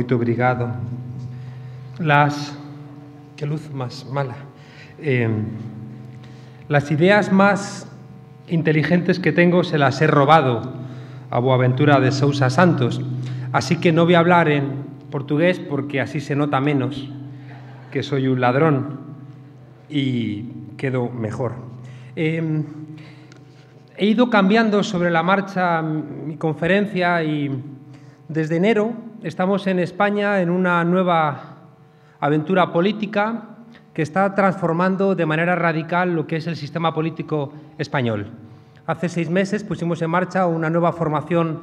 Muito obrigado. Las. Qué luz más mala. Em, las ideas más inteligentes que tengo se las he robado a Boaventura de Sousa Santos. Así que no voy a hablar en portugués porque así se nota menos que soy un ladrón y quedo mejor. Em, he ido cambiando sobre la marcha mi conferencia y desde enero estamos en España en una nueva aventura política que está transformando de manera radical lo que es el sistema político español. Hace seis meses pusimos en marcha una nueva formación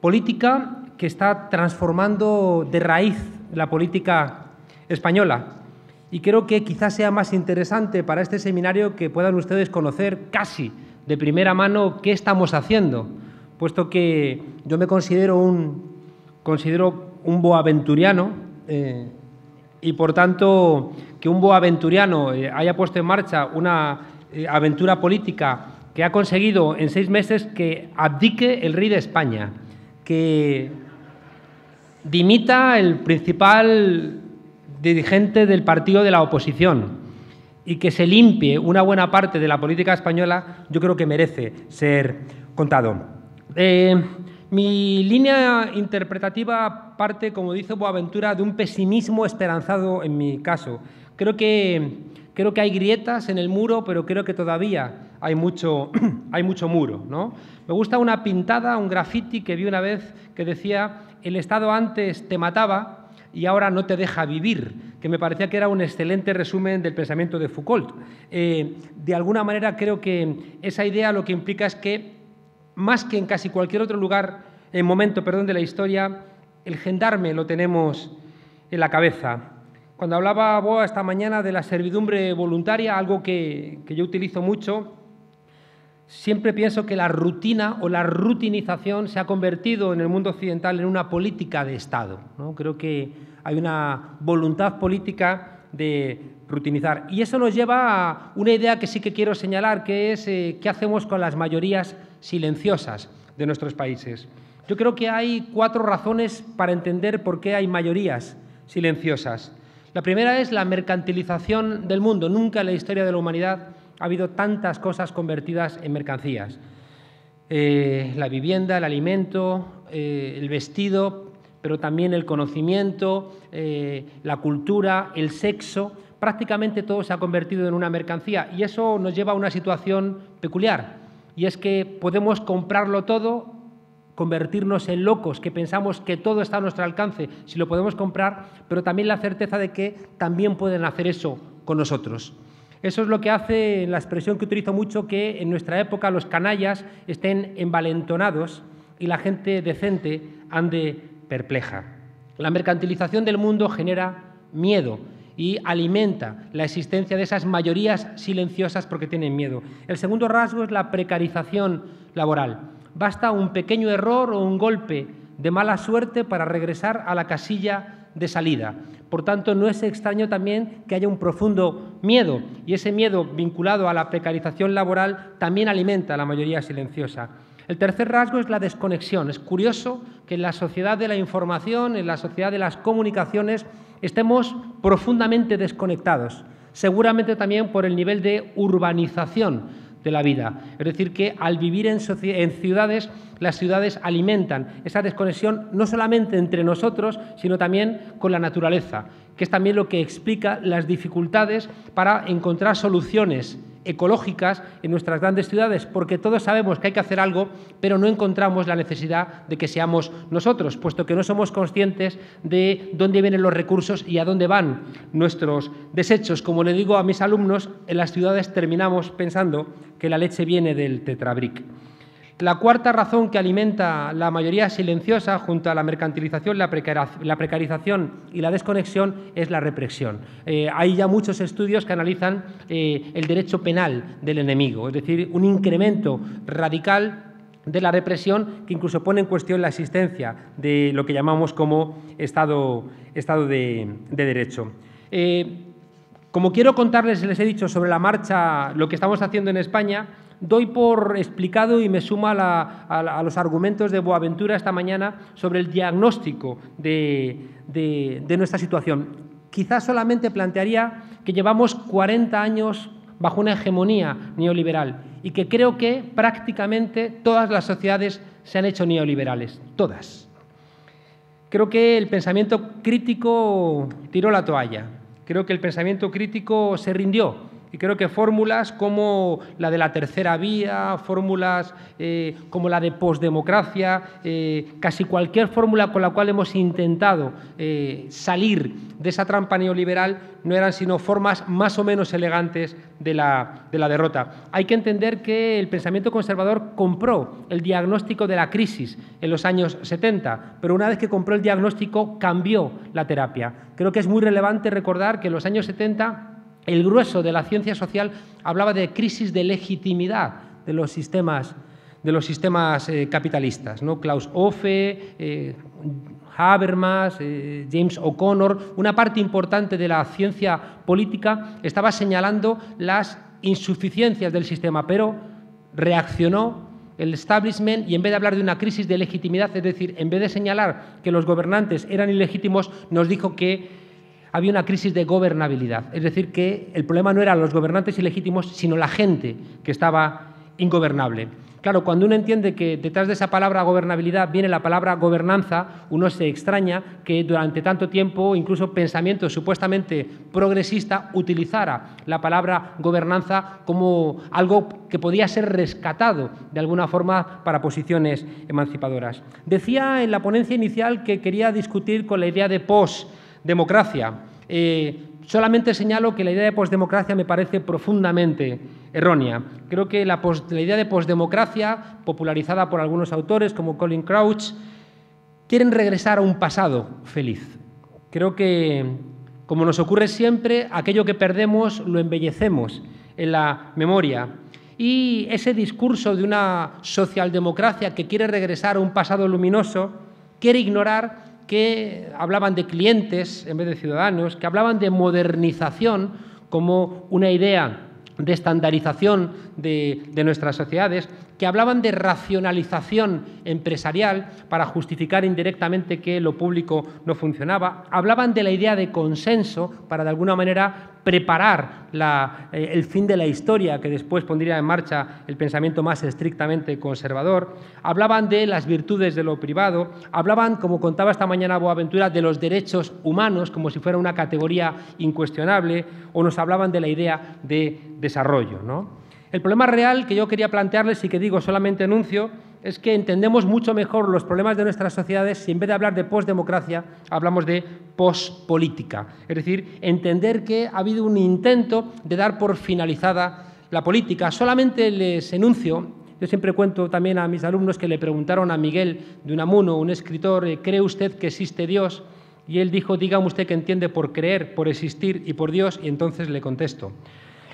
política que está transformando de raíz la política española. Y creo que quizás sea más interesante para este seminario que puedan ustedes conocer casi de primera mano qué estamos haciendo, puesto que yo me considero un considero un boaventuriano eh, y por tanto que un boaventuriano eh, haya puesto en marcha una eh, aventura política que ha conseguido en seis meses que abdique el rey de España, que dimita el principal dirigente del partido de la oposición y que se limpie una buena parte de la política española, yo creo que merece ser contado. Mi línea interpretativa parte, como dice Boaventura, de un pesimismo esperanzado en mi caso. Creo que, creo que hay grietas en el muro, pero creo que todavía hay mucho, hay mucho muro. ¿no? Me gusta una pintada, un graffiti que vi una vez que decía, el Estado antes te mataba, y ahora no te deja vivir, que me parecía que era un excelente resumen del pensamiento de Foucault. Eh, de alguna manera creo que esa idea lo que implica es que más que en casi cualquier otro lugar, en momento, perdón, de la historia, el gendarme lo tenemos en la cabeza. Cuando hablaba Boa esta mañana de la servidumbre voluntaria, algo que, yo utilizo mucho, siempre pienso que la rutina o la rutinización se ha convertido en el mundo occidental en una política de Estado. ¿no? Creo que hay una voluntad política de rutinizar. Y eso nos lleva a una idea que sí que quiero señalar, que es eh, qué hacemos con las mayorías silenciosas de nuestros países. Yo creo que hay cuatro razones para entender por qué hay mayorías silenciosas. La primera es la mercantilización del mundo. Nunca en la historia de la humanidad ha habido tantas cosas convertidas en mercancías. Eh, la vivienda, el alimento, eh, el vestido, pero también el conocimiento, eh, la cultura, el sexo, prácticamente todo se ha convertido en una mercancía y eso nos lleva a una situación peculiar y es que podemos comprarlo todo, convertirnos en locos, que pensamos que todo está a nuestro alcance, si lo podemos comprar, pero también la certeza de que también pueden hacer eso con nosotros. Eso es lo que hace, en la expresión que utilizo mucho, que en nuestra época los canallas estén envalentonados y la gente decente ande perpleja. La mercantilización del mundo genera miedo y alimenta la existencia de esas mayorías silenciosas porque tienen miedo. El segundo rasgo es la precarización laboral. Basta un pequeño error o un golpe de mala suerte para regresar a la casilla de salida. Por tanto, no es extraño también que haya un profundo miedo y ese miedo vinculado a la precarización laboral también alimenta a la mayoría silenciosa. El tercer rasgo es la desconexión. Es curioso que en la sociedad de la información, en la sociedad de las comunicaciones, estemos profundamente desconectados, seguramente también por el nivel de urbanización de la vida. Es decir, que al vivir en, ciudades, las ciudades alimentan esa desconexión no solamente entre nosotros, sino también con la naturaleza, que es también lo que explica las dificultades para encontrar soluciones ecológicas en nuestras grandes ciudades, porque todos sabemos que hay que hacer algo, pero no encontramos la necesidad de que seamos nosotros, puesto que no somos conscientes de dónde vienen los recursos y a dónde van nuestros desechos. Como le digo a mis alumnos, en las ciudades terminamos pensando que la leche viene del tetrabric. La cuarta razón que alimenta la mayoría silenciosa junto a la mercantilización, la, precarización y la desconexión es la represión. Eh, hay ya muchos estudios que analizan eh, el derecho penal del enemigo, es decir, un incremento radical de la represión que incluso pone en cuestión la existencia de lo que llamamos como Estado, de, Derecho. Eh, como quiero contarles, les he dicho sobre la marcha, lo que estamos haciendo en España, doy por explicado y me suma a, los argumentos de Boaventura esta mañana sobre el diagnóstico de, de nuestra situación. Quizás solamente plantearía que llevamos 40 años bajo una hegemonía neoliberal y que creo que prácticamente todas las sociedades se han hecho neoliberales, todas. Creo que el pensamiento crítico tiró la toalla, creo que el pensamiento crítico se rindió y creo que fórmulas como la de la tercera vía, fórmulas eh, como la de posdemocracia, eh, casi cualquier fórmula con la cual hemos intentado eh, salir de esa trampa neoliberal no eran sino formas más o menos elegantes de la, de la derrota. Hay que entender que el pensamiento conservador compró el diagnóstico de la crisis en los años 70, pero una vez que compró el diagnóstico cambió la terapia. Creo que es muy relevante recordar que en los años 70 el grueso de la ciencia social hablaba de crisis de legitimidad de los sistemas, de los sistemas eh, capitalistas. ¿no? Klaus Offe, eh, Habermas, eh, James O'Connor, una parte importante de la ciencia política estaba señalando las insuficiencias del sistema, pero reaccionó el establishment y en vez de hablar de una crisis de legitimidad, es decir, en vez de señalar que los gobernantes eran ilegítimos, nos dijo que había una crisis de gobernabilidad. Es decir, que el problema no eran los gobernantes ilegítimos, sino la gente que estaba ingobernable. Claro, cuando uno entiende que detrás de esa palabra gobernabilidad viene la palabra gobernanza, uno se extraña que durante tanto tiempo incluso pensamiento supuestamente progresista utilizara la palabra gobernanza como algo que podía ser rescatado de alguna forma para posiciones emancipadoras. Decía en la ponencia inicial que quería discutir con la idea de POS, democracia. Eh, solamente señalo que la idea de posdemocracia me parece profundamente errónea. Creo que la, la idea de posdemocracia, popularizada por algunos autores como Colin Crouch, quieren regresar a un pasado feliz. Creo que, como nos ocurre siempre, aquello que perdemos lo embellecemos en la memoria. Y ese discurso de una socialdemocracia que quiere regresar a un pasado luminoso quiere ignorar que hablaban de clientes en vez de ciudadanos, que hablaban de modernización como una idea de estandarización de, nuestras sociedades, que hablaban de racionalización empresarial para justificar indirectamente que lo público no funcionaba, hablaban de la idea de consenso para de alguna manera preparar eh, el fin de la historia que después pondría en marcha el pensamiento más estrictamente conservador, hablaban de las virtudes de lo privado, hablaban, como contaba esta mañana Boaventura, de los derechos humanos como si fuera una categoría incuestionable o nos hablaban de la idea de desarrollo. ¿no? El problema real que yo quería plantearles y que digo solamente enuncio es que entendemos mucho mejor los problemas de nuestras sociedades si en vez de hablar de postdemocracia hablamos de pospolítica. Es decir, entender que ha habido un intento de dar por finalizada la política. Solamente les enuncio, yo siempre cuento también a mis alumnos que le preguntaron a Miguel de Unamuno, un escritor, eh, ¿cree usted que existe Dios? Y él dijo, dígame usted que entiende por creer, por existir y por Dios, y entonces le contesto.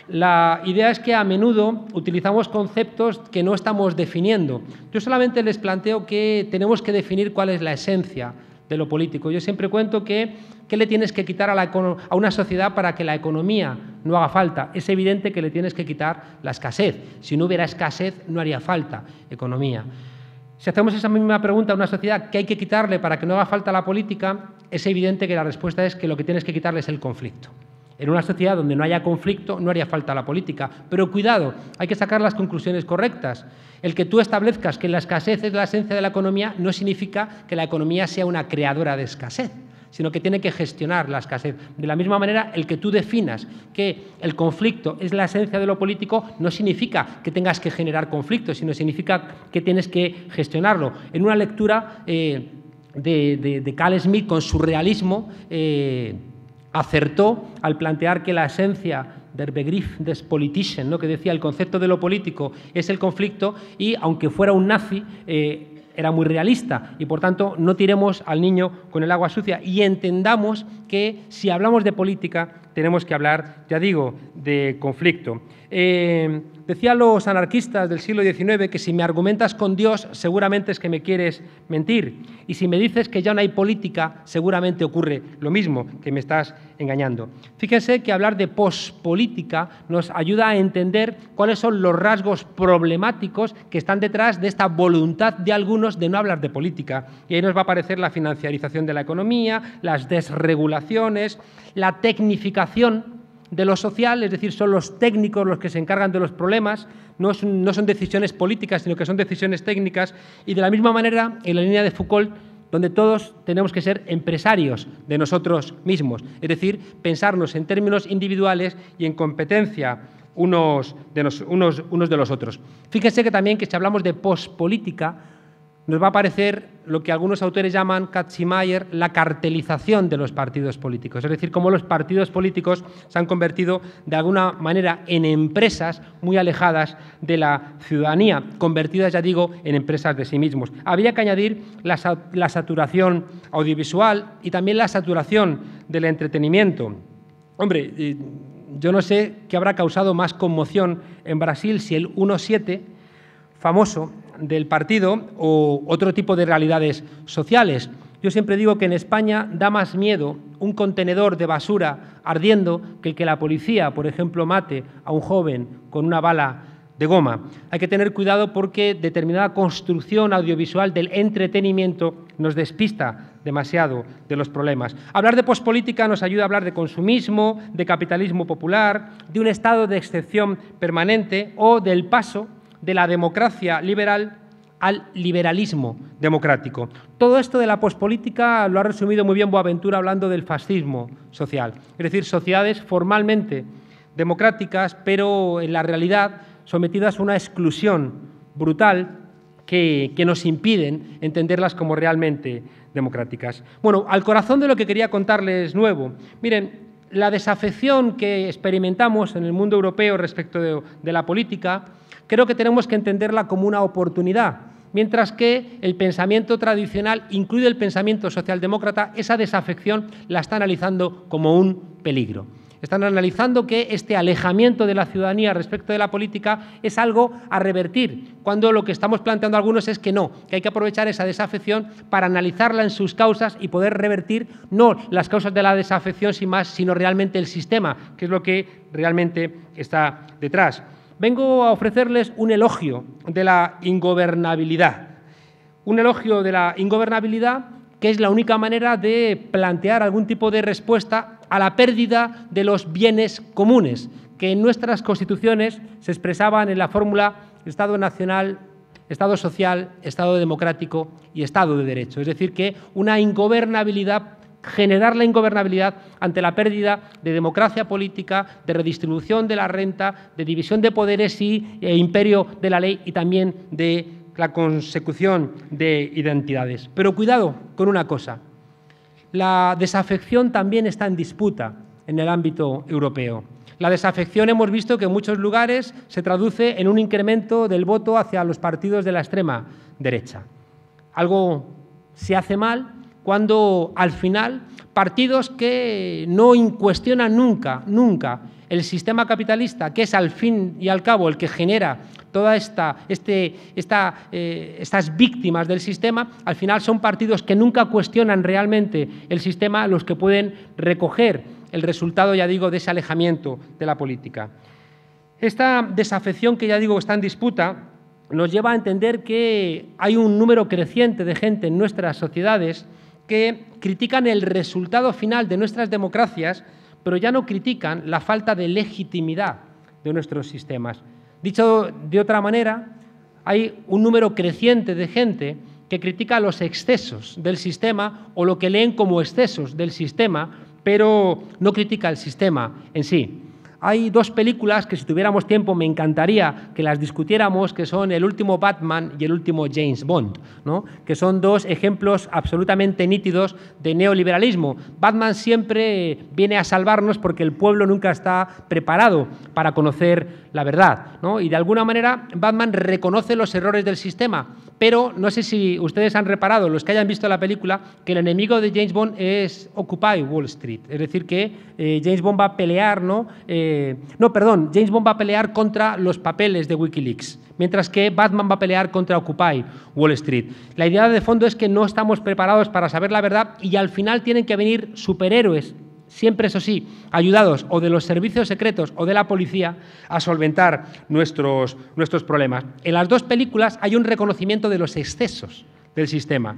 La idea es que a menudo utilizamos conceptos que no estamos definiendo. Yo solamente les planteo que tenemos que definir cuál es la esencia de lo político. Yo siempre cuento que qué le tienes que quitar a, una sociedad para que la economía no haga falta. Es evidente que le tienes que quitar la escasez. Si no hubiera escasez, no haría falta economía. Si hacemos esa misma pregunta a una sociedad, ¿qué hay que quitarle para que no haga falta la política? Es evidente que la respuesta es que lo que tienes que quitarle es el conflicto. En una sociedad donde no haya conflicto no haría falta la política. Pero cuidado, hay que sacar las conclusiones correctas. El que tú establezcas que la escasez es la esencia de la economía no significa que la economía sea una creadora de escasez sino que tiene que gestionar la escasez. De la misma manera, el que tú definas que el conflicto es la esencia de lo político no significa que tengas que generar conflicto, sino significa que tienes que gestionarlo. En una lectura eh, de, de, de, Smith con su realismo, eh, acertó al plantear que la esencia del Begriff des Politischen, que decía el concepto de lo político es el conflicto y aunque fuera un nazi, eh, era muy realista y por tanto no tiremos al niño con el agua sucia y entendamos que si hablamos de política tenemos que hablar, ya digo, de conflicto. Eh, Decía los anarquistas del siglo XIX que si me argumentas con Dios, seguramente es que me quieres mentir. Y si me dices que ya no hay política, seguramente ocurre lo mismo, que me estás engañando. Fíjense que hablar de pospolítica nos ayuda a entender cuáles son los rasgos problemáticos que están detrás de esta voluntad de algunos de no hablar de política. Y ahí nos va a aparecer la financiarización de la economía, las desregulaciones, la tecnificación de lo social, es decir, son los técnicos los que se encargan de los problemas, no, son, decisiones políticas, sino que son decisiones técnicas, y de la misma manera, en la línea de Foucault, donde todos tenemos que ser empresarios de nosotros mismos, es decir, pensarnos en términos individuales y en competencia unos de, los, unos, unos de los otros. Fíjense que también que si hablamos de pospolítica, nos va a aparecer lo que algunos autores llaman, Katzimayer, la cartelización de los partidos políticos. Es decir, cómo los partidos políticos se han convertido de alguna manera en empresas muy alejadas de la ciudadanía, convertidas, ya digo, en empresas de sí mismos. Habría que añadir la, saturación audiovisual y también la saturación del entretenimiento. Hombre, eh, yo no sé qué habrá causado más conmoción en Brasil si el 1.7 famoso del partido o otro tipo de realidades sociales. Yo siempre digo que en España da más miedo un contenedor de basura ardiendo que el que la policía, por ejemplo, mate a un joven con una bala de goma. Hay que tener cuidado porque determinada construcción audiovisual del entretenimiento nos despista demasiado de los problemas. Hablar de pospolítica nos ayuda a hablar de consumismo, de capitalismo popular, de un estado de excepción permanente o del paso de la democracia liberal al liberalismo democrático. Todo esto de la pospolítica lo ha resumido muy bien Boaventura hablando del fascismo social, es decir, sociedades formalmente democráticas, pero en la realidad sometidas a una exclusión brutal que, nos impiden entenderlas como realmente democráticas. Bueno, al corazón de lo que quería contarles nuevo, miren, la desafección que experimentamos en el mundo europeo respecto de la política, creo que tenemos que entenderla como una oportunidad, mientras que el pensamiento tradicional, incluido el pensamiento socialdemócrata, esa desafección la está analizando como un peligro. Están analizando que este alejamiento de la ciudadanía respecto de la política es algo a revertir, cuando lo que estamos planteando algunos es que no, que hay que aprovechar esa desafección para analizarla en sus causas y poder revertir no las causas de la desafección sin más, sino realmente el sistema, que es lo que realmente está detrás vengo a ofrecerles un elogio de la ingobernabilidad. Un elogio de la ingobernabilidad que es la única manera de plantear algún tipo de respuesta a la pérdida de los bienes comunes, que en nuestras constituciones se expresaban en la fórmula Estado Nacional, Estado Social, Estado Democrático y Estado de Derecho. Es decir, que una ingobernabilidad generar la ingobernabilidad ante la pérdida de democracia política, de redistribución de la renta, de división de poderes y eh, imperio de la ley y también de la consecución de identidades. Pero cuidado con una cosa. La desafección también está en disputa en el ámbito europeo. La desafección hemos visto que en muchos lugares se traduce en un incremento del voto hacia los partidos de la extrema derecha. Algo se hace mal cuando al final partidos que no incuestionan nunca, nunca el sistema capitalista, que es al fin y al cabo el que genera todas esta, este, eh, estas víctimas del sistema, al final son partidos que nunca cuestionan realmente el sistema los que pueden recoger el resultado, ya digo, de ese alejamiento de la política. Esta desafección que ya digo está en disputa nos lleva a entender que hay un número creciente de gente en nuestras sociedades que critican el resultado final de nuestras democracias, pero ya no critican la falta de legitimidad de nuestros sistemas. Dicho de otra manera, hay un número creciente de gente que critica los excesos del sistema o lo que leen como excesos del sistema, pero no critica el sistema en sí. Hay dos películas que si tuviéramos tiempo me encantaría que las discutiéramos, que son el último Batman y el último James Bond, que son dos ejemplos absolutamente nítidos de neoliberalismo. Batman siempre viene a salvarnos porque el pueblo nunca está preparado para conocer la verdad. Y de alguna manera Batman reconoce los errores del sistema pero no sé si ustedes han reparado, los que hayan visto la película, que el enemigo de James Bond es Occupy Wall Street. Es decir, que eh, James Bond va a pelear, ¿no? Eh, no, perdón, James Bond va a pelear contra los papeles de Wikileaks, mientras que Batman va a pelear contra Occupy Wall Street. La idea de fondo es que no estamos preparados para saber la verdad y al final tienen que venir superhéroes siempre eso sí, ayudados o de los servicios secretos o de la policía a solventar nuestros, problemas. En las dos películas hay un reconocimiento de los excesos del sistema,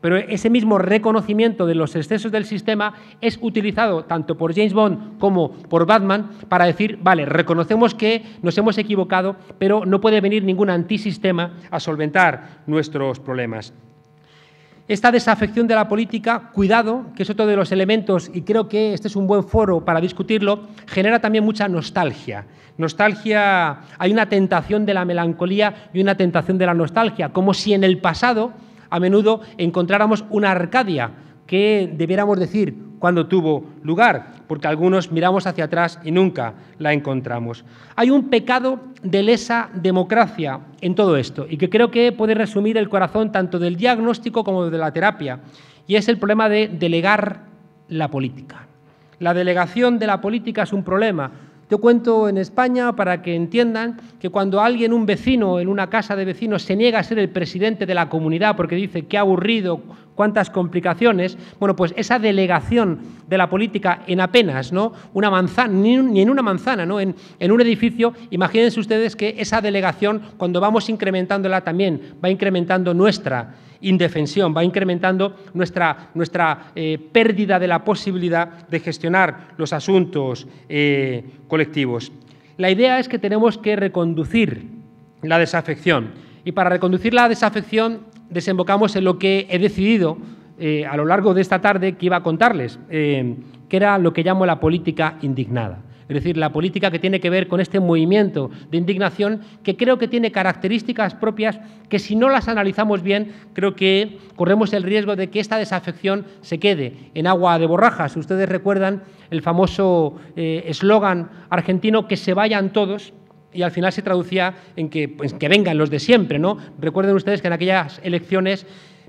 pero ese mismo reconocimiento de los excesos del sistema es utilizado tanto por James Bond como por Batman para decir, vale, reconocemos que nos hemos equivocado, pero no puede venir ningún antisistema a solventar nuestros problemas. Esta desafección de la política, cuidado, que es otro de los elementos, y creo que este es un buen foro para discutirlo, genera también mucha nostalgia. Nostalgia, hay una tentación de la melancolía y una tentación de la nostalgia, como si en el pasado a menudo encontráramos una Arcadia, ¿Qué debiéramos decir cuando tuvo lugar, porque algunos miramos hacia atrás y nunca la encontramos. Hay un pecado de lesa democracia en todo esto y que creo que puede resumir el corazón tanto del diagnóstico como de la terapia, y es el problema de delegar la política. La delegación de la política es un problema, yo cuento en España para que entiendan que cuando alguien, un vecino en una casa de vecinos, se niega a ser el presidente de la comunidad porque dice qué aburrido, cuántas complicaciones, bueno, pues esa delegación de la política en apenas, ¿no? Una manzana, ni en una manzana, ¿no? En, en un edificio, imagínense ustedes que esa delegación, cuando vamos incrementándola también, va incrementando nuestra indefensión, va incrementando nuestra, nuestra eh, pérdida de la posibilidad de gestionar los asuntos eh, colectivos. La idea es que tenemos que reconducir la desafección y para reconducir la desafección desembocamos en lo que he decidido eh, a lo largo de esta tarde que iba a contarles, que era lo que llamo la política indignada. Es decir, la política que tiene que ver con este movimiento de indignación que creo que tiene características propias que si no las analizamos bien, creo que corremos el riesgo de que esta desafección se quede en agua de borrajas. Ustedes recuerdan el famoso eh, eslogan argentino que se vayan todos y al final se traducía en que, pues, que vengan los de siempre. ¿no? Recuerden ustedes que en aquellas elecciones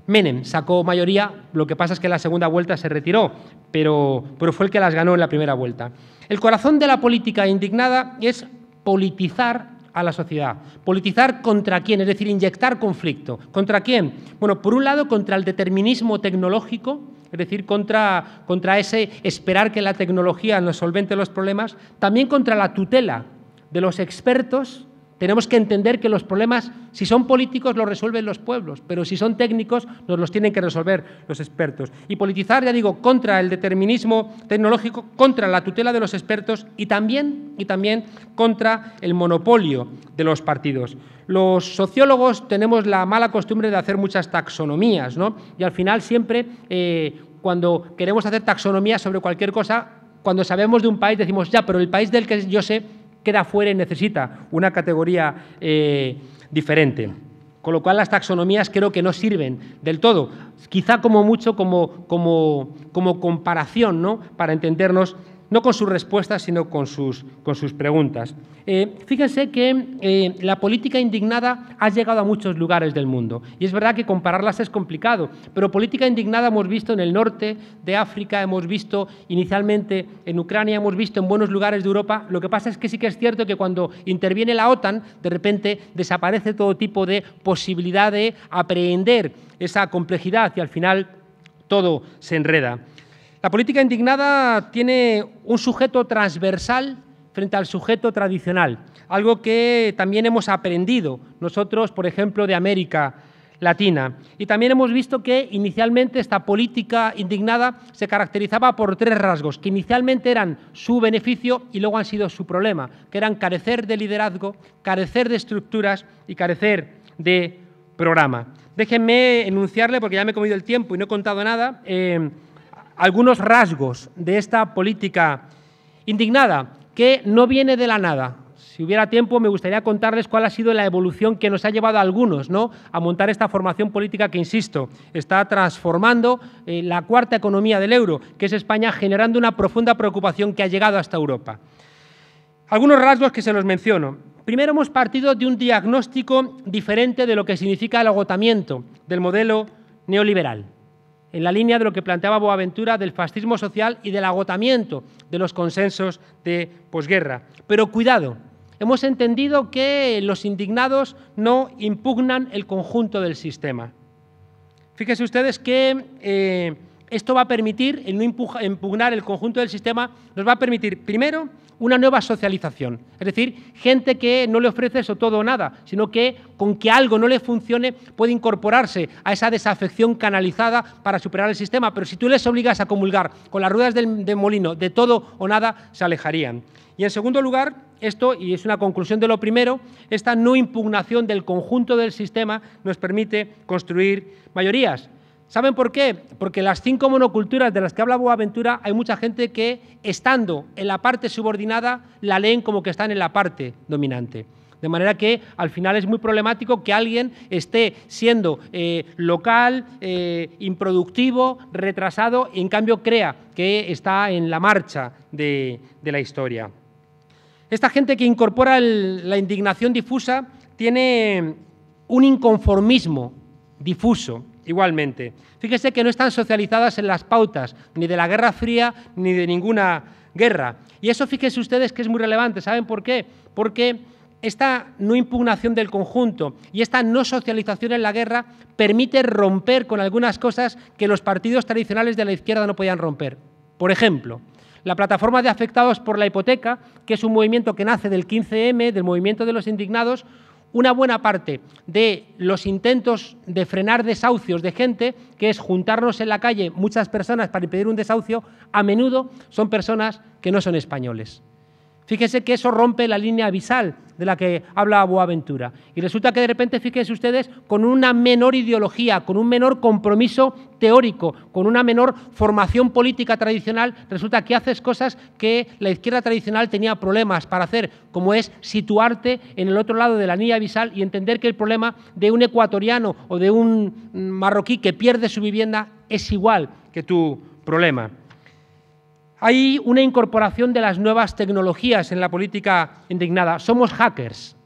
Menem sacó mayoría, lo que pasa es que en la segunda vuelta se retiró, pero, pero fue el que las ganó en la primera vuelta. El corazón de la política indignada es politizar a la sociedad. Politizar contra quién, es decir, inyectar conflicto. ¿Contra quién? Bueno, por un lado, contra el determinismo tecnológico, es decir, contra, contra ese esperar que la tecnología nos solvente los problemas, también contra la tutela de los expertos tenemos que entender que los problemas, si son políticos, los resuelven los pueblos, pero si son técnicos, nos los tienen que resolver los expertos. Y politizar, ya digo, contra el determinismo tecnológico, contra la tutela de los expertos y también, y también contra el monopolio de los partidos. Los sociólogos tenemos la mala costumbre de hacer muchas taxonomías, ¿no? Y al final siempre, eh, cuando queremos hacer taxonomías sobre cualquier cosa, cuando sabemos de un país decimos, ya, pero el país del que yo sé queda fuera y necesita una categoría eh, diferente. Con lo cual las taxonomías creo que no sirven del todo, quizá como mucho como, como, como comparación ¿no? para entendernos no con sus respuestas, sino con sus, con sus preguntas. Eh, fíjense que eh, la política indignada ha llegado a muchos lugares del mundo, y es verdad que compararlas es complicado, pero política indignada hemos visto en el norte de África, hemos visto inicialmente en Ucrania, hemos visto en buenos lugares de Europa. Lo que pasa es que sí que es cierto que cuando interviene la OTAN, de repente desaparece todo tipo de posibilidad de aprehender esa complejidad y al final todo se enreda. La política indignada tiene un sujeto transversal frente al sujeto tradicional, algo que también hemos aprendido nosotros, por ejemplo, de América Latina. Y también hemos visto que inicialmente esta política indignada se caracterizaba por tres rasgos, que inicialmente eran su beneficio y luego han sido su problema, que eran carecer de liderazgo, carecer de estructuras y carecer de programa. Déjenme enunciarle, porque ya me he comido el tiempo y no he contado nada. Eh, algunos rasgos de esta política indignada, que no viene de la nada. Si hubiera tiempo, me gustaría contarles cuál ha sido la evolución que nos ha llevado a algunos ¿no? a montar esta formación política que, insisto, está transformando eh, la cuarta economía del euro, que es España, generando una profunda preocupación que ha llegado hasta Europa. Algunos rasgos que se los menciono. Primero hemos partido de un diagnóstico diferente de lo que significa el agotamiento del modelo neoliberal en la línea de lo que planteaba Boaventura del fascismo social y del agotamiento de los consensos de posguerra. Pero cuidado, hemos entendido que los indignados no impugnan el conjunto del sistema. Fíjense ustedes que eh, esto va a permitir, el no impugnar el conjunto del sistema, nos va a permitir, primero, una nueva socialización. Es decir, gente que no le ofrece eso todo o nada, sino que con que algo no le funcione puede incorporarse a esa desafección canalizada para superar el sistema. Pero si tú les obligas a comulgar con las ruedas del, molino de todo o nada, se alejarían. Y en segundo lugar, esto, y es una conclusión de lo primero, esta no impugnación del conjunto del sistema nos permite construir mayorías. ¿Saben por qué? Porque las cinco monoculturas de las que habla Boaventura hay mucha gente que, estando en la parte subordinada, la leen como que están en la parte dominante. De manera que al final es muy problemático que alguien esté siendo eh, local, eh, improductivo, retrasado, y en cambio crea que está en la marcha de, la historia. Esta gente que incorpora la indignación difusa tiene un inconformismo difuso igualmente. Fíjese que no están socializadas en las pautas, ni de la Guerra Fría, ni de ninguna guerra. Y eso fíjense ustedes que es muy relevante. ¿Saben por qué? Porque esta no impugnación del conjunto y esta no socialización en la guerra permite romper con algunas cosas que los partidos tradicionales de la izquierda no podían romper. Por ejemplo, la plataforma de afectados por la hipoteca, que es un movimiento que nace del 15M, del movimiento de los indignados, una buena parte de los intentos de frenar desahucios de gente, que es juntarnos en la calle muchas personas para impedir un desahucio, a menudo son personas que no son españoles. Fíjese que eso rompe la línea visal de la que habla Boaventura. Y resulta que de repente, fíjense ustedes, con una menor ideología, con un menor compromiso teórico, con una menor formación política tradicional, resulta que haces cosas que la izquierda tradicional tenía problemas para hacer, como es situarte en el otro lado de la línea visal y entender que el problema de un ecuatoriano o de un marroquí que pierde su vivienda es igual que tu problema. Hay una incorporación de las nuevas tecnologías en la política indignada. Somos hackers,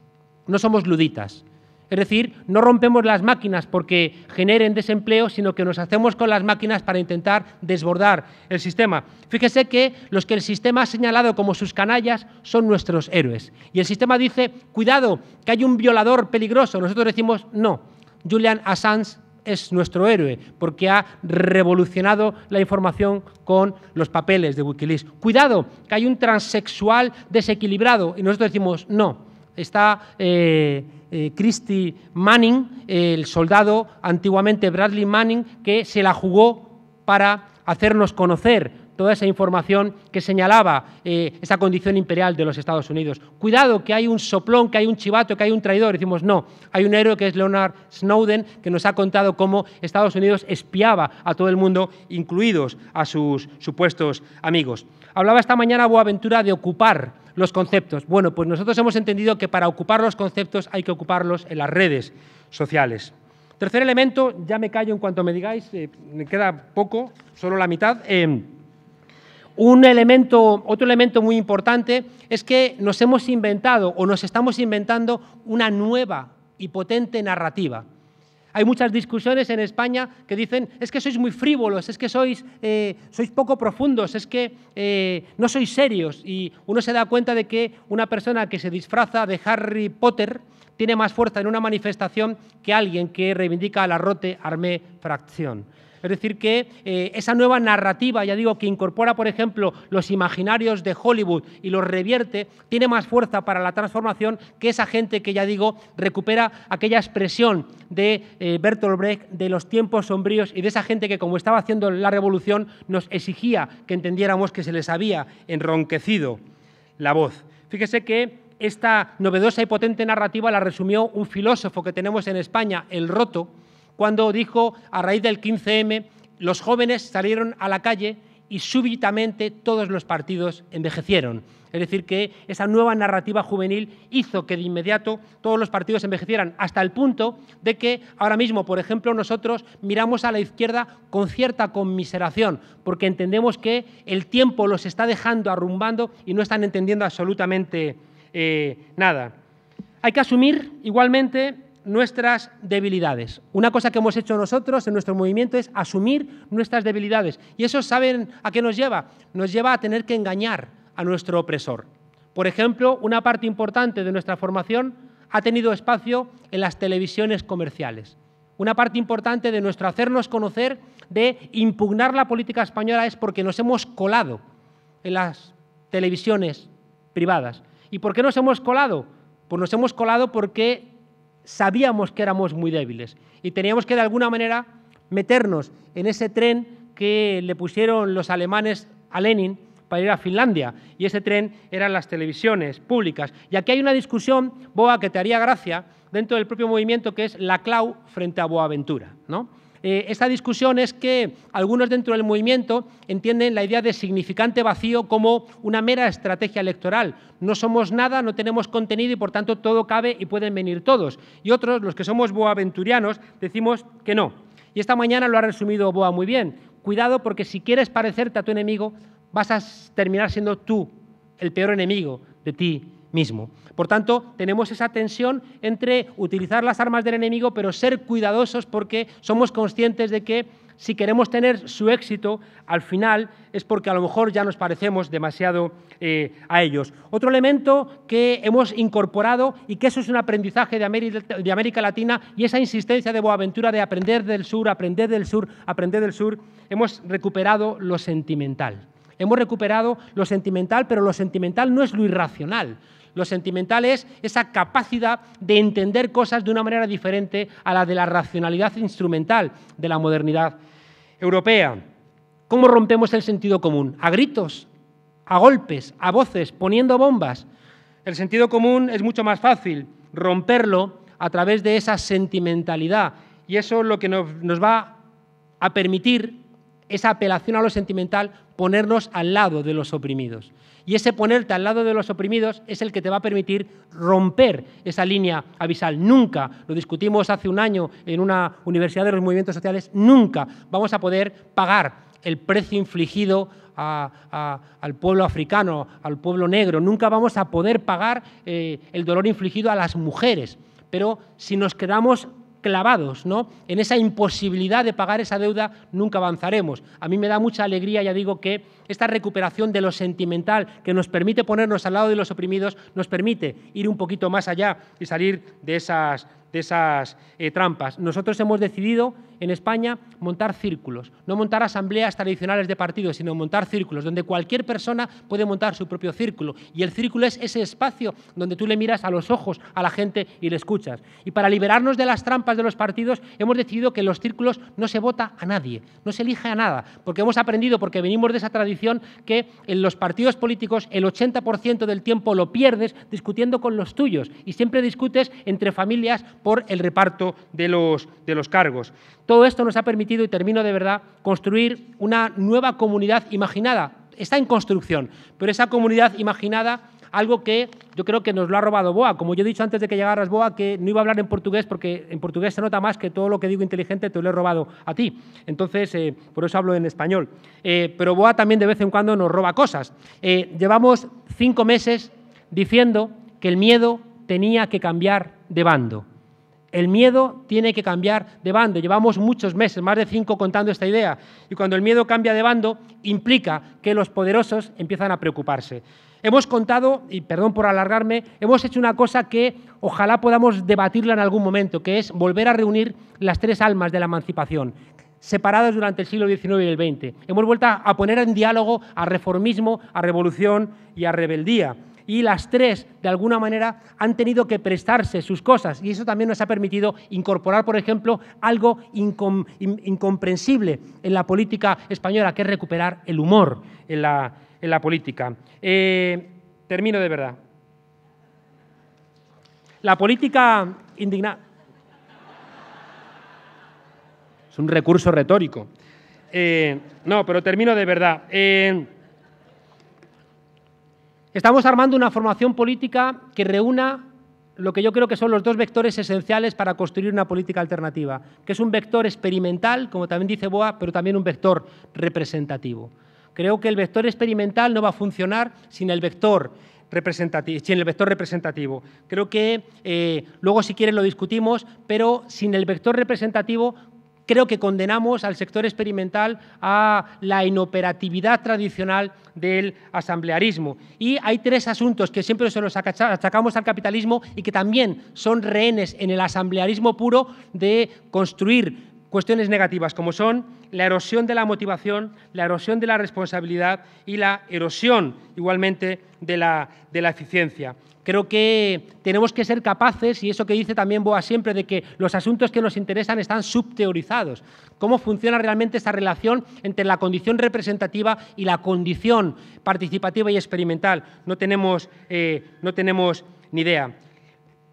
no somos luditas. Es decir, no rompemos las máquinas porque generen desempleo, sino que nos hacemos con las máquinas para intentar desbordar el sistema. Fíjese que los que el sistema ha señalado como sus canallas son nuestros héroes. Y el sistema dice, cuidado, que hay un violador peligroso. Nosotros decimos, no, Julian Assange es nuestro héroe porque ha revolucionado la información con los papeles de Wikileaks. Cuidado, que hay un transexual desequilibrado y nosotros decimos no. Está Christie eh, eh, Christy Manning, el soldado antiguamente Bradley Manning, que se la jugó para hacernos conocer toda esa información que señalaba eh, esa condición imperial de los Estados Unidos. Cuidado que hay un soplón, que hay un chivato, que hay un traidor. Decimos, no, hay un héroe que es Leonard Snowden, que nos ha contado cómo Estados Unidos espiaba a todo el mundo, incluidos a sus supuestos amigos. Hablaba esta mañana Boaventura de ocupar los conceptos. Bueno, pues nosotros hemos entendido que para ocupar los conceptos hay que ocuparlos en las redes sociales. Tercer elemento, ya me callo en cuanto me digáis, eh, me queda poco, solo la mitad. Em, un elemento, otro elemento muy importante es que nos hemos inventado o nos estamos inventando una nueva y potente narrativa. Hay muchas discusiones en España que dicen, es que sois muy frívolos, es que sois, eh, poco profundos, es que eh, no sois serios. Y uno se da cuenta de que una persona que se disfraza de Harry Potter tiene más fuerza en una manifestación que alguien que reivindica la rote armé fracción. Es decir, que eh, esa nueva narrativa, ya digo, que incorpora, por ejemplo, los imaginarios de Hollywood y los revierte, tiene más fuerza para la transformación que esa gente que, ya digo, recupera aquella expresión de eh, Bertolt Brecht de los tiempos sombríos y de esa gente que, como estaba haciendo la revolución, nos exigía que entendiéramos que se les había enronquecido la voz. Fíjese que esta novedosa y potente narrativa la resumió un filósofo que tenemos en España, el Roto, cuando dijo, a raíz del 15M, los jóvenes salieron a la calle y súbitamente todos los partidos envejecieron. Es decir, que esa nueva narrativa juvenil hizo que de inmediato todos los partidos envejecieran, hasta el punto de que ahora mismo, por ejemplo, nosotros miramos a la izquierda con cierta conmiseración, porque entendemos que el tiempo los está dejando arrumbando y no están entendiendo absolutamente eh, nada. Hay que asumir igualmente nuestras debilidades. Una cosa que hemos hecho nosotros en nuestro movimiento es asumir nuestras debilidades. Y eso saben a qué nos lleva. Nos lleva a tener que engañar a nuestro opresor. Por ejemplo, una parte importante de nuestra formación ha tenido espacio en las televisiones comerciales. Una parte importante de nuestro hacernos conocer, de impugnar la política española, es porque nos hemos colado en las televisiones privadas. ¿Y por qué nos hemos colado? Pues nos hemos colado porque sabíamos que éramos muy débiles y teníamos que de alguna manera meternos en ese tren que le pusieron los alemanes a Lenin para ir a Finlandia y ese tren eran las televisiones públicas. Y aquí hay una discusión, Boa, que te haría gracia dentro del propio movimiento que es la Clau frente a Boaventura, ¿no? Eh, esta discusión es que algunos dentro del movimiento entienden la idea de significante vacío como una mera estrategia electoral. No somos nada, no tenemos contenido y por tanto todo cabe y pueden venir todos. Y otros, los que somos boaventurianos, decimos que no. Y esta mañana lo ha resumido Boa muy bien. Cuidado porque si quieres parecerte a tu enemigo, vas a terminar siendo tú el peor enemigo de ti mismo. Por tanto, tenemos esa tensión entre utilizar las armas del enemigo, pero ser cuidadosos porque somos conscientes de que si queremos tener su éxito, al final es porque a lo mejor ya nos parecemos demasiado eh, a ellos. Otro elemento que hemos incorporado y que eso es un aprendizaje de América, Latina y esa insistencia de Boaventura de aprender del sur, aprender del sur, aprender del sur, hemos recuperado lo sentimental. Hemos recuperado lo sentimental, pero lo sentimental no es lo irracional, lo sentimental es esa capacidad de entender cosas de una manera diferente a la de la racionalidad instrumental de la modernidad europea. ¿Cómo rompemos el sentido común? A gritos, a golpes, a voces, poniendo bombas. El sentido común es mucho más fácil romperlo a través de esa sentimentalidad y eso es lo que nos, va a permitir esa apelación a lo sentimental, ponernos al lado de los oprimidos. Y ese ponerte al lado de los oprimidos es el que te va a permitir romper esa línea abisal. Nunca, lo discutimos hace un año en una universidad de los movimientos sociales, nunca vamos a poder pagar el precio infligido al pueblo africano, al pueblo negro. Nunca vamos a poder pagar eh, el dolor infligido a las mujeres. Pero si nos quedamos clavados ¿no? en esa imposibilidad de pagar esa deuda, nunca avanzaremos. A mí me da mucha alegría, ya digo, que esta recuperación de lo sentimental que nos permite ponernos al lado de los oprimidos, nos permite ir un poquito más allá y salir de esas, de esas eh, trampas. Nosotros hemos decidido en España montar círculos, no montar asambleas tradicionales de partidos, sino montar círculos, donde cualquier persona puede montar su propio círculo. Y el círculo es ese espacio donde tú le miras a los ojos a la gente y le escuchas. Y para liberarnos de las trampas de los partidos, hemos decidido que en los círculos no se vota a nadie, no se elige a nada, porque hemos aprendido, porque venimos de esa tradición, que en los partidos políticos el 80% del tiempo lo pierdes discutiendo con los tuyos y siempre discutes entre familias por el reparto de los, cargos. Todo esto nos ha permitido, y termino de verdad, construir una nueva comunidad imaginada. Está en construcción, pero esa comunidad imaginada algo que yo creo que nos lo ha robado Boa. Como yo he dicho antes de que llegaras, Boa, que no iba a hablar en portugués porque en portugués se nota más que todo lo que digo inteligente te lo he robado a ti. Entonces, eh, por eso hablo en español. Eh, pero Boa también de vez en cuando nos roba cosas. Eh, llevamos cinco meses diciendo que el miedo tenía que cambiar de bando. El miedo tiene que cambiar de bando. Llevamos muchos meses, más de cinco, contando esta idea. Y cuando el miedo cambia de bando, implica que los poderosos empiezan a preocuparse. Hemos contado, y perdón por alargarme, hemos hecho una cosa que ojalá podamos debatirla en algún momento, que es volver a reunir las tres almas de la emancipación, separadas durante el siglo XIX y el XX. Hemos vuelto a poner en diálogo a reformismo, a revolución y a rebeldía y las tres, de alguna manera, han tenido que prestarse sus cosas. Y eso también nos ha permitido incorporar, por ejemplo, algo incomprensible en la política española, que es recuperar el humor en la, política. Eh, termino de verdad. La política indignada. Es un recurso retórico. Eh, no, pero termino de verdad. Eh, Estamos armando una formación política que reúna lo que yo creo que son los dos vectores esenciales para construir una política alternativa, que es un vector experimental, como también dice Boa, pero también un vector representativo. Creo que el vector experimental no va a funcionar sin el vector representativo, Creo que eh, luego, si quieren, lo discutimos, pero sin el vector representativo creo que condenamos al sector experimental a la inoperatividad tradicional del asamblearismo. Y hay tres asuntos que siempre se los atacamos al capitalismo y que también son rehenes en el asamblearismo puro de construir cuestiones negativas, como son la erosión de la motivación, la erosión de la responsabilidad y la erosión igualmente de la, de la eficiencia. Creo que tenemos que ser capaces, y eso que dice también Boa siempre, de que los asuntos que nos interesan están subteorizados. ¿Cómo funciona realmente esta relación entre la condición representativa y la condición participativa y experimental? No tenemos, eh, no tenemos ni idea.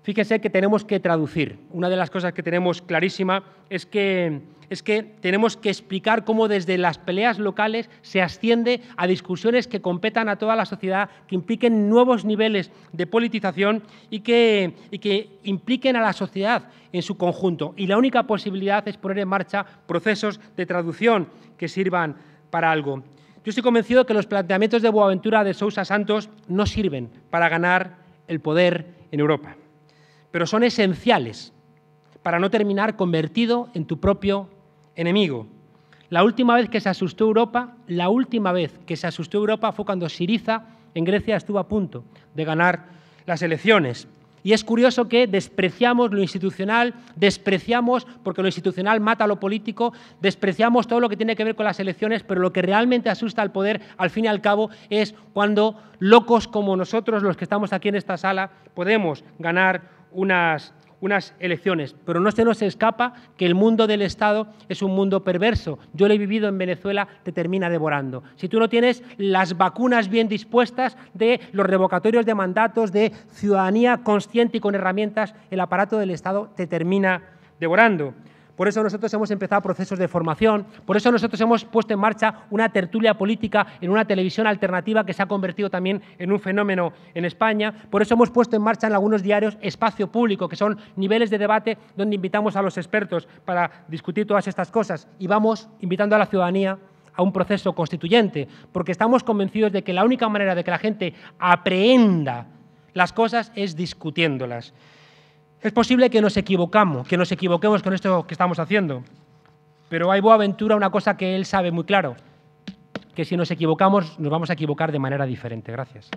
Fíjense que tenemos que traducir. Una de las cosas que tenemos clarísima es que, tenemos que explicar cómo desde las peleas locales se asciende a discusiones que competan a toda la sociedad, que impliquen nuevos niveles de politización y que, impliquen a la sociedad en su conjunto. Y la única posibilidad es poner en marcha procesos de traducción que sirvan para algo. Yo estoy convencido que los planteamientos de Boaventura de Sousa Santos no sirven para ganar el poder en Europa pero son esenciales para no terminar convertido en tu propio enemigo. La última vez que se asustó Europa, la última vez que se asustó Europa fue cuando Siriza en Grecia estuvo a punto de ganar las elecciones. Y es curioso que despreciamos lo institucional, despreciamos, porque lo institucional mata a lo político, despreciamos todo lo que tiene que ver con las elecciones, pero lo que realmente asusta al poder, al fin y al cabo, es cuando locos como nosotros, los que estamos aquí en esta sala, podemos ganar unas, unas elecciones. Pero no se nos escapa que el mundo del Estado es un mundo perverso. Yo lo he vivido en Venezuela, te termina devorando. Si tú no tienes las vacunas bien dispuestas de los revocatorios de mandatos, de ciudadanía consciente y con herramientas, el aparato del Estado te termina devorando. Por eso nosotros hemos empezado procesos de formación, por eso nosotros hemos puesto en marcha una tertulia política en una televisión alternativa que se ha convertido también en un fenómeno en España, por eso hemos puesto en marcha en algunos diarios espacio público, que son niveles de debate donde invitamos a los expertos para discutir todas estas cosas y vamos invitando a la ciudadanía a un proceso constituyente, porque estamos convencidos de que la única manera de que la gente aprenda las cosas es discutiéndolas. Es posible que nos equivocamos, que nos equivoquemos con esto que estamos haciendo. Pero hay Boaventura una cosa que él sabe muy claro, que si nos equivocamos nos vamos a equivocar de manera diferente. Gracias.